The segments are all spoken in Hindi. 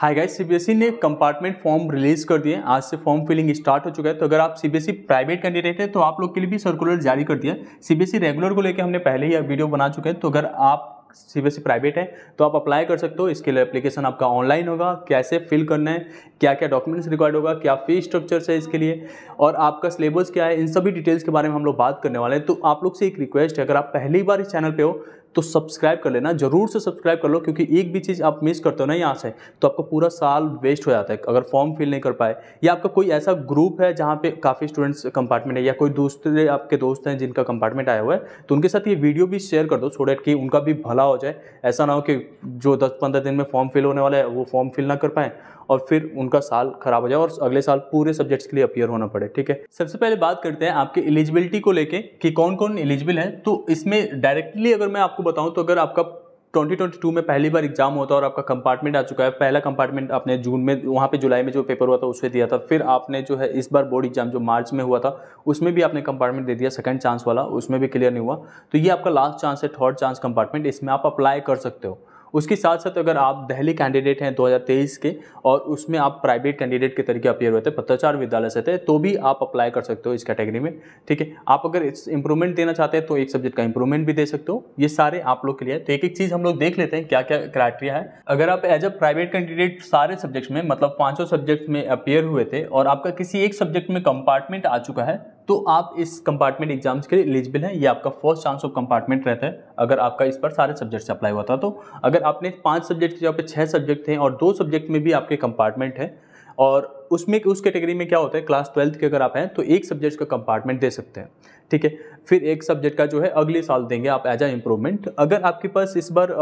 हाय गाइस सीबीएसई ने कंपार्टमेंट फॉर्म रिलीज कर दिए आज से फॉर्म फिलिंग स्टार्ट हो चुका है तो अगर आप सीबीएसई प्राइवेट कैंडिडेट हैं तो आप लोग के लिए भी सर्कुलर जारी कर दिया सीबीएसई रेगुलर e को लेकर हमने पहले ही वीडियो बना चुके हैं तो अगर आप सीबीएसई प्राइवेट है तो आप अप्लाई कर सकते हो इसके लिए एप्लीकेशन आपका ऑनलाइन होगा कैसे फिल करना है क्या क्या डॉक्यूमेंट्स रिक्वायर्ड होगा क्या फी स्ट्रक्चर्स है इसके लिए और आपका सिलेबस क्या है इन सभी डिटेल्स के बारे में हम लोग बात करने वाले हैं तो आप लोग से एक रिक्वेस्ट है अगर आप पहली बार इस चैनल पर हो तो सब्सक्राइब कर लेना जरूर से सब्सक्राइब कर लो क्योंकि एक भी चीज़ आप मिस करते हो ना यहाँ से तो आपका पूरा साल वेस्ट हो जाता है अगर फॉर्म फिल नहीं कर पाए या आपका कोई ऐसा ग्रुप है जहाँ पे काफ़ी स्टूडेंट्स कंपार्टमेंट है या कोई दूसरे आपके दोस्त हैं जिनका कंपार्टमेंट आया हुआ है तो उनके साथ ये वीडियो भी शेयर कर दो सो डेट कि उनका भी भला हो जाए ऐसा ना हो कि जो दस पंद्रह दिन में फॉर्म फिल होने वाला है वो फॉर्म फिल ना कर पाएँ और फिर उनका साल खराब हो जाए और अगले साल पूरे सब्जेक्ट्स के लिए अपियर होना पड़े ठीक है सबसे पहले बात करते हैं आपके एलिजिबिलिटी को लेके कि कौन कौन एलिजिबल है तो इसमें डायरेक्टली अगर मैं आप आपको बताऊँ तो अगर आपका 2022 में पहली बार एग्जाम होता है और आपका कंपार्टमेंट आ चुका है पहला कंपार्टमेंट आपने जून में वहाँ पे जुलाई में जो पेपर हुआ था उसमें दिया था फिर आपने जो है इस बार बोर्ड एग्जाम जो मार्च में हुआ था उसमें भी आपने कंपार्टमेंट दे दिया सेकंड चांस वाला उसमें भी क्लियर नहीं हुआ तो ये आपका लास्ट चांस है थर्ड चांस कंपार्टमेंट इसमें आप अप्लाई कर सकते हो उसके साथ साथ अगर आप दहली कैंडिडेट हैं 2023 के और उसमें आप प्राइवेट कैंडिडेट के तरीके अपेयर हुए थे पत्राचार विद्यालय से थे तो भी आप अप्लाई कर सकते हो इस कैटेगरी में ठीक है आप अगर इस इंप्रूवमेंट देना चाहते हैं तो एक सब्जेक्ट का इंप्रूवमेंट भी दे सकते हो ये सारे आप लोग के लिए तो एक एक चीज़ हम लोग देख लेते हैं क्या क्या क्राइटेरिया है अगर आप एज अ प्राइवेट कैंडिडेट सारे सब्जेक्ट्स में मतलब पाँचों सब्जेक्ट्स में अपेयर हुए थे और आपका किसी एक सब्जेक्ट में कंपार्टमेंट आ चुका है तो आप इस कंपार्टमेंट एग्जाम्स के लिए एलिजिबल हैं ये आपका फर्स्ट चांस ऑफ कंपार्टमेंट रहता है अगर आपका इस पर सारे सब्जेक्ट से अप्लाई हुआ था तो अगर आपने पाँच सब्जेक्ट के जगह पे छः सब्जेक्ट थे और दो सब्जेक्ट में भी आपके कंपार्टमेंट है और उसमें उस कैटेगरी में क्या होता है क्लास ट्वेल्थ के अगर आप हैं तो एक सब्जेक्ट का कंपार्टमेंट दे सकते हैं ठीक है फिर एक सब्जेक्ट का जो है अगले साल देंगे आप एज आ इम्प्रूवमेंट अगर आपके पास इस बार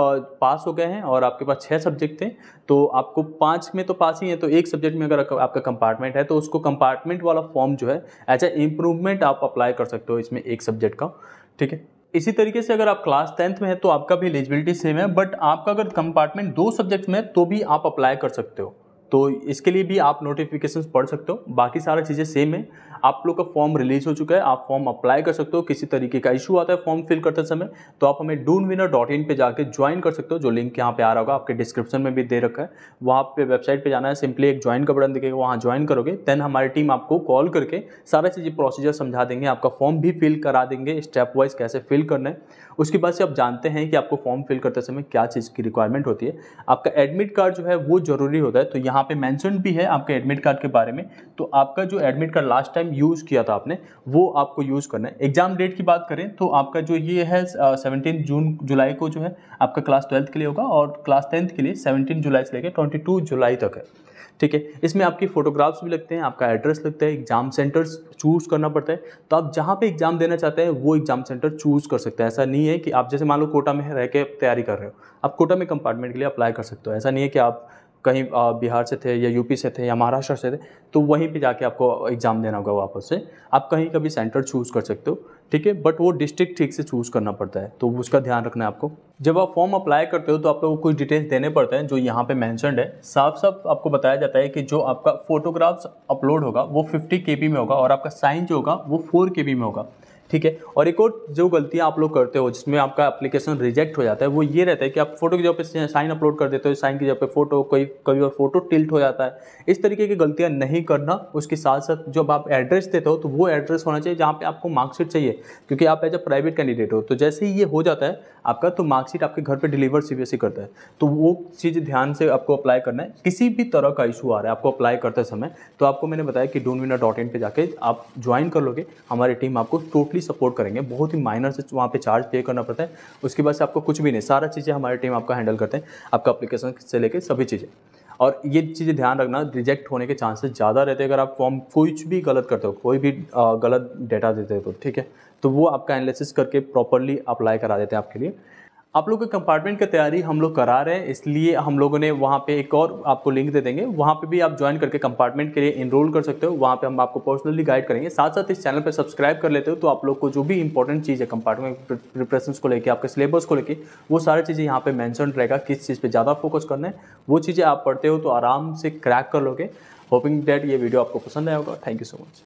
पास हो गए हैं और आपके पास छः सब्जेक्ट थे तो आपको पाँच में तो पास ही है तो एक सब्जेक्ट में अगर आपका कंपार्टमेंट है तो उसको कंपार्टमेंट वाला फॉर्म जो है एज आ इम्प्रूवमेंट आप अप्लाई कर सकते हो इसमें एक सब्जेक्ट का ठीक है इसी तरीके से अगर आप क्लास टेंथ में है तो आपका भी एलिजिबिलिटी सेम है बट आपका अगर कंपार्टमेंट दो सब्जेक्ट में है तो भी आप अप्लाई कर सकते हो तो इसके लिए भी आप नोटिफिकेशन पढ़ सकते हो बाकी सारा चीज़ें सेम है आप लोग का फॉर्म रिलीज हो चुका है आप फॉर्म अप्लाई कर सकते हो किसी तरीके का इशू आता है फॉर्म फिल करते समय तो आप हमें डून विनर डॉट इन पर जाकर ज्वाइन कर सकते हो जो लिंक यहाँ पे आ रहा होगा आपके डिस्क्रिप्शन में भी दे रखा है वहाँ पे वेबसाइट पर जाना है सिंपली एक ज्वाइन का बटन दिखेगा वहाँ ज्वाइन करोगे देन हमारी टीम आपको कॉल करके सारा चीज़ें प्रोसीजर समझा देंगे आपका फॉर्म भी फिल करा देंगे स्टेप वाइज कैसे फिल करना है उसके बाद से आप जानते हैं कि आपको फॉर्म फिल करते समय क्या चीज़ की रिक्वायरमेंट होती है आपका एडमिट कार्ड जो है वो जरूरी होता है तो यहाँ यहाँ पे मेंशन भी है आपके एडमिट कार्ड के बारे में तो आपका जो admit card last time use किया था आपने वो आपको यूज़ करना है एग्जाम डेट की बात करें तो आपका जो ये है सेवनटीन जून जुलाई को जो है आपका क्लास ट्वेल्थ के लिए होगा और क्लास टेंथ के लिए सेवनटीन जुलाई से लेकर ट्वेंटी जुलाई तक है ठीक है इसमें आपकी फोटोग्राफ्स भी लगते हैं आपका एड्रेस लगता है एग्जाम सेंटर्स चूज़ करना पड़ता है तो आप जहाँ पे एग्ज़ाम देना चाहते हैं वो एग्ज़ाम सेंटर चूज़ कर सकते हैं ऐसा नहीं है कि आप जैसे मान लो कोटा में रह के तैयारी कर रहे हो आप कोटा में कंपार्टमेंट के लिए अप्लाई कर सकते हो ऐसा नहीं है कि आप कहीं बिहार से थे या यूपी से थे या महाराष्ट्र से थे तो वहीं पे जाके आपको एग्ज़ाम देना होगा वापस से आप कहीं का भी सेंटर चूज़ कर सकते हो ठीक है बट वो डिस्ट्रिक्ट ठीक से चूज़ करना पड़ता है तो उसका ध्यान रखना है आपको जब आप फॉर्म अप्लाई करते हो तो आप लोगों को कुछ डिटेल्स देने पड़ते हैं जो यहाँ पे मैंशनड है साफ साफ आपको बताया जाता है कि जो आपका फोटोग्राफ्स अपलोड होगा वो फिफ्टी के में होगा और आपका साइन जो होगा वो फोर के में होगा ठीक है और एक और जो गलतियाँ आप लोग करते हो जिसमें आपका एप्लीकेशन रिजेक्ट हो जाता है वो ये रहता है कि आप फोटो की जगह पे साइन अपलोड कर देते हो साइन की जगह पे फोटो कोई कभी और फोटो टिल्ट हो जाता है इस तरीके की गलतियाँ नहीं करना उसके साथ साथ जब आप एड्रेस देते हो तो वो एड्रेस होना चाहिए जहाँ पे आपको मार्कशीट चाहिए क्योंकि आप एज अ प्राइवेट कैंडिडेट हो तो जैसे ही ये हो जाता है आपका तो मार्कशीट आपके घर पे डिलीवर सीबीएसई e करता है तो वो चीज़ ध्यान से आपको अप्लाई करना है किसी भी तरह का इशू आ रहा है आपको अप्लाई करते समय तो आपको मैंने बताया कि डोन विनर डॉट इन पर जाके आप ज्वाइन कर लोगे हमारी टीम आपको टोटली सपोर्ट करेंगे बहुत ही माइनर से वहाँ पर चार्ज पे करना पड़ता है उसके बाद से आपको कुछ भी नहीं सारा चीज़ें हमारी टीम आपका हैंडल करते हैं आपका अप्लीकेशन से लेकर सभी चीज़ें और ये चीज़ें ध्यान रखना रिजेक्ट होने के चांसेस ज़्यादा रहते हैं अगर आप फॉर्म कुछ भी गलत करते हो कोई भी गलत डेटा देते हो तो ठीक है तो वो आपका एनालिसिस करके प्रॉपरली अप्लाई करा देते हैं आपके लिए आप लोग के कंपार्टमेंट की तैयारी हम लोग करा रहे हैं इसलिए हम लोगों ने वहाँ पे एक और आपको लिंक दे देंगे वहाँ पे भी आप ज्वाइन करके कंपार्टमेंट के लिए इनरोल कर सकते हो वहाँ पे हम आपको पर्सनली गाइड करेंगे साथ साथ इस चैनल पर सब्सक्राइब कर लेते हो तो आप लोग को जो भी इंपॉर्टेंट चीज़ है कंपार्टमेंट प्रिपरेशन को लेकर आपके सिलेबस को लेकर वो सारी चीज़ें यहाँ पर मैंसन रहेगा किस चीज़ पर ज़्यादा फोकस करना है वो चीज़ें आप पढ़ते हो तो आराम से क्रैक कर लोगे होपिंग डैट ये वीडियो आपको पसंद आया होगा थैंक यू सो मच